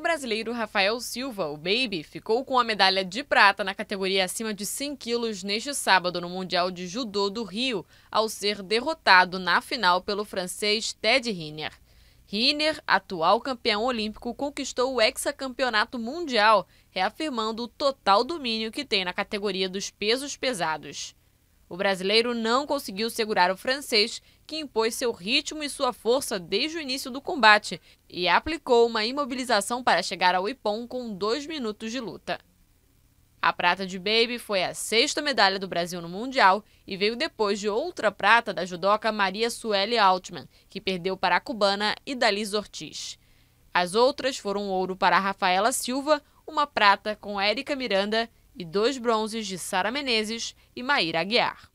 brasileiro Rafael Silva, o Baby, ficou com a medalha de prata na categoria acima de 100 quilos neste sábado no Mundial de Judô do Rio, ao ser derrotado na final pelo francês Ted Riner. Riner, atual campeão olímpico, conquistou o hexacampeonato mundial, reafirmando o total domínio que tem na categoria dos pesos pesados. O brasileiro não conseguiu segurar o francês, que impôs seu ritmo e sua força desde o início do combate e aplicou uma imobilização para chegar ao Ipon com dois minutos de luta. A prata de Baby foi a sexta medalha do Brasil no Mundial e veio depois de outra prata da judoca Maria Sueli Altman, que perdeu para a cubana Idaliz Ortiz. As outras foram ouro para Rafaela Silva, uma prata com Érica Miranda e dois bronzes de Sara Menezes e Maíra Aguiar.